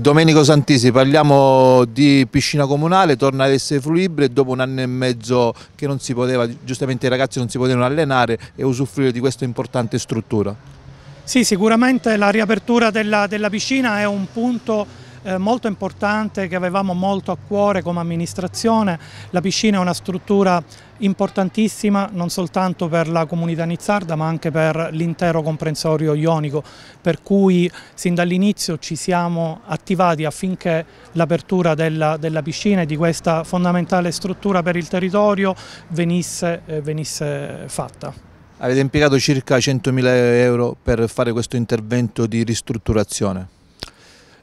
Domenico Santisi, parliamo di piscina comunale, torna ad essere fruibile dopo un anno e mezzo che non si poteva, giustamente i ragazzi non si potevano allenare e usufruire di questa importante struttura. Sì, sicuramente la riapertura della, della piscina è un punto eh, molto importante che avevamo molto a cuore come amministrazione. La piscina è una struttura importantissima non soltanto per la comunità nizzarda ma anche per l'intero comprensorio ionico per cui sin dall'inizio ci siamo attivati affinché l'apertura della, della, piscina e di questa fondamentale struttura per il territorio venisse, eh, venisse fatta. Avete impiegato circa 100.000 euro per fare questo intervento di ristrutturazione.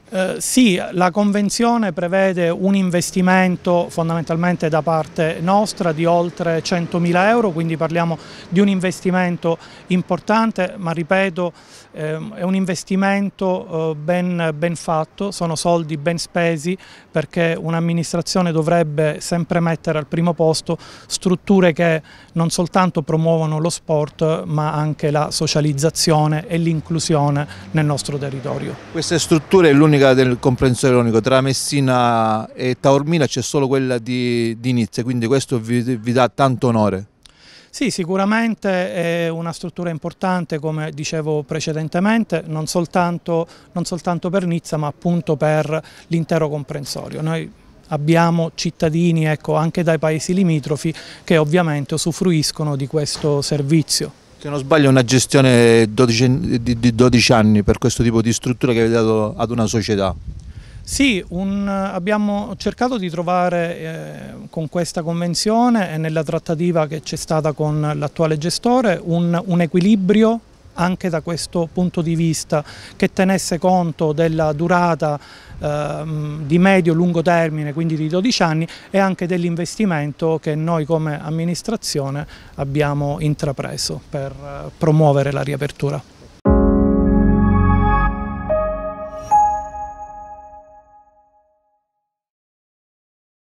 Eh, sì, la convenzione prevede un investimento fondamentalmente da parte nostra di oltre 100.000 euro, quindi parliamo di un investimento importante, ma ripeto eh, è un investimento eh, ben, ben, fatto, sono soldi ben spesi perché un'amministrazione dovrebbe sempre mettere al primo posto strutture che non soltanto promuovono lo sport ma anche la socializzazione e l'inclusione nel nostro territorio. Queste strutture è l'unica logistica del comprensorio ironico tra Messina e Taormina c'è solo quella di, di Nizia, quindi questo vi, vi dà tanto onore. Sì, sicuramente è una struttura importante come dicevo precedentemente, non soltanto, non soltanto per Nizza ma appunto per l'intero comprensorio. Noi abbiamo cittadini ecco, anche dai paesi limitrofi che ovviamente usufruiscono di questo servizio se non sbaglio è una gestione 12, di 12 anni per questo tipo di struttura che avete dato ad una società. Sì, un, abbiamo cercato di trovare eh, con questa convenzione e nella trattativa che c'è stata con l'attuale gestore un, un equilibrio anche da questo punto di vista, che tenesse conto della durata ehm, di medio-lungo termine, quindi di 12 anni, e anche dell'investimento che noi come amministrazione abbiamo intrapreso per eh, promuovere la riapertura.